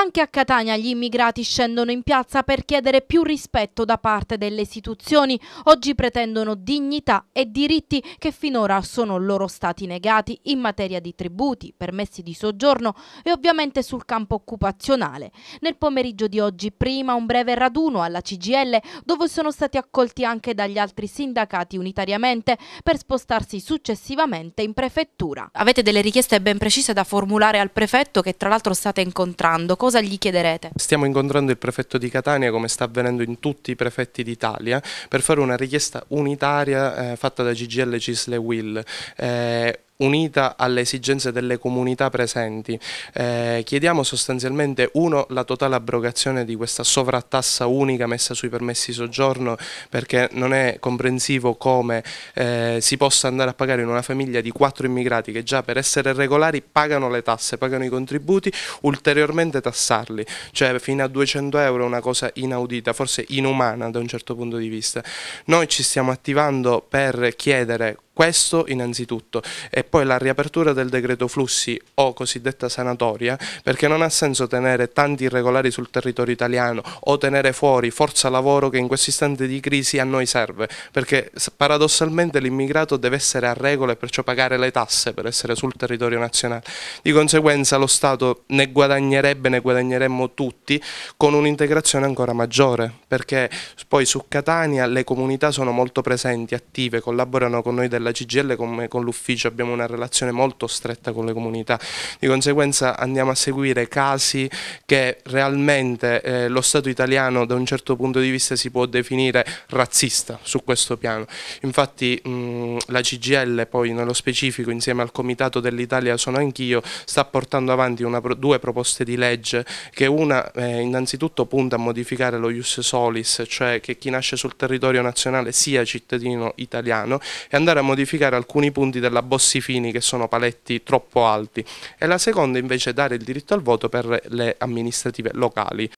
Anche a Catania gli immigrati scendono in piazza per chiedere più rispetto da parte delle istituzioni. Oggi pretendono dignità e diritti che finora sono loro stati negati in materia di tributi, permessi di soggiorno e ovviamente sul campo occupazionale. Nel pomeriggio di oggi prima un breve raduno alla CGL dove sono stati accolti anche dagli altri sindacati unitariamente per spostarsi successivamente in prefettura. Avete delle richieste ben precise da formulare al prefetto che tra l'altro state incontrando. Cosa cosa gli chiederete? Stiamo incontrando il prefetto di Catania come sta avvenendo in tutti i prefetti d'Italia per fare una richiesta unitaria eh, fatta da GGL, Cisle Will. Eh, unita alle esigenze delle comunità presenti. Eh, chiediamo sostanzialmente, uno, la totale abrogazione di questa sovrattassa unica messa sui permessi soggiorno, perché non è comprensivo come eh, si possa andare a pagare in una famiglia di quattro immigrati che già per essere regolari pagano le tasse, pagano i contributi, ulteriormente tassarli, cioè fino a 200 euro è una cosa inaudita, forse inumana da un certo punto di vista. Noi ci stiamo attivando per chiedere questo innanzitutto. E poi la riapertura del decreto flussi o cosiddetta sanatoria, perché non ha senso tenere tanti irregolari sul territorio italiano o tenere fuori forza lavoro che in questo istante di crisi a noi serve, perché paradossalmente l'immigrato deve essere a regola e perciò pagare le tasse per essere sul territorio nazionale. Di conseguenza lo Stato ne guadagnerebbe, ne guadagneremmo tutti con un'integrazione ancora maggiore, perché poi su Catania le comunità sono molto presenti, attive, collaborano con noi della della CGL come con l'ufficio abbiamo una relazione molto stretta con le comunità, di conseguenza andiamo a seguire casi che realmente eh, lo Stato italiano da un certo punto di vista si può definire razzista su questo piano. Infatti mh, la CGL poi nello specifico insieme al Comitato dell'Italia sono anch'io sta portando avanti una, due proposte di legge che una eh, innanzitutto punta a modificare lo ius solis, cioè che chi nasce sul territorio nazionale sia cittadino italiano e andare a modificare modificare alcuni punti della Bossi Fini che sono paletti troppo alti e la seconda invece dare il diritto al voto per le amministrative locali.